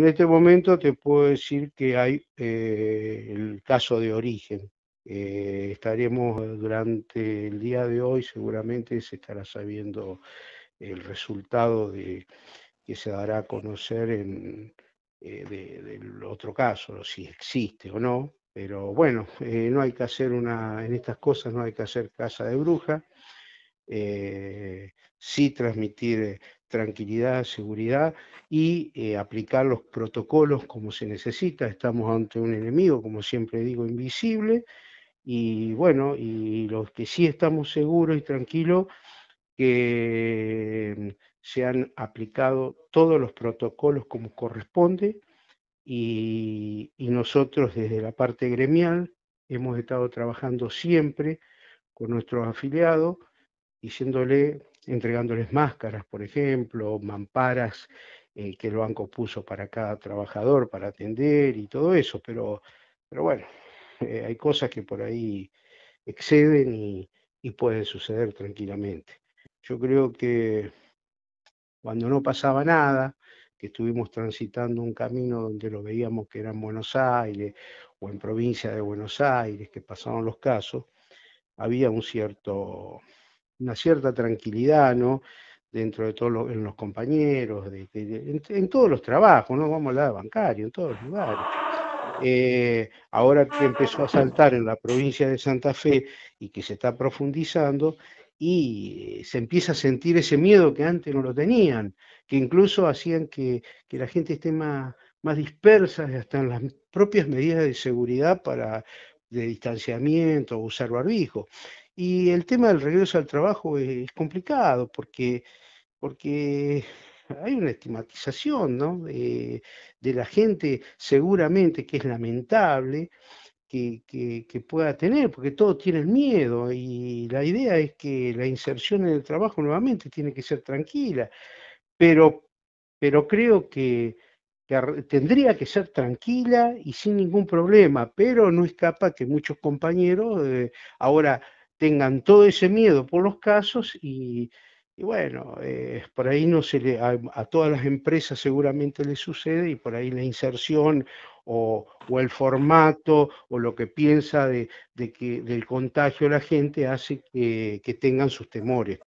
En este momento te puedo decir que hay eh, el caso de origen. Eh, estaremos eh, durante el día de hoy, seguramente se estará sabiendo el resultado de, que se dará a conocer en, del otro caso, si existe o no. Pero bueno, no hay que hacer una, en estas cosas no hay que hacer casa de bruja sí transmitir eh, tranquilidad, seguridad y eh, aplicar los protocolos como se necesita. Estamos ante un enemigo, como siempre digo, invisible. Y bueno, y los que sí estamos seguros y tranquilos, que mm, se han aplicado todos los protocolos como corresponde. Y, y nosotros desde la parte gremial hemos estado trabajando siempre con nuestros afiliados, diciéndole entregándoles máscaras, por ejemplo, mamparas eh, que el banco puso para cada trabajador para atender y todo eso, pero, pero bueno, eh, hay cosas que por ahí exceden y, y pueden suceder tranquilamente. Yo creo que cuando no pasaba nada, que estuvimos transitando un camino donde lo veíamos que era en Buenos Aires o en provincia de Buenos Aires, que pasaron los casos, había un cierto una cierta tranquilidad, ¿no? Dentro de todos los compañeros, en, todos los trabajos, ¿no? Vamos a hablar de bancario, en todos los lugares. Eh, ahora que empezó a saltar en la provincia de Santa Fe y que se está profundizando, y eh, se empieza a sentir ese miedo que antes no lo tenían, que incluso hacían que, que la gente esté más, más dispersa hasta en las propias medidas de seguridad para de distanciamiento, usar barbijo. Y el tema del regreso al trabajo es complicado porque, porque hay una estigmatización ¿no? de, la gente, seguramente que es lamentable que, pueda tener, porque todo tiene el miedo y la idea es que la inserción en el trabajo nuevamente tiene que ser tranquila, pero, pero creo que, tendría que ser tranquila y sin ningún problema, pero no escapa que muchos compañeros eh, ahora tengan todo ese miedo por los casos y, bueno, eh, por ahí no se le, a, todas las empresas seguramente les sucede y por ahí la inserción o, el formato o lo que piensa de, que, del contagio la gente hace que tengan sus temores.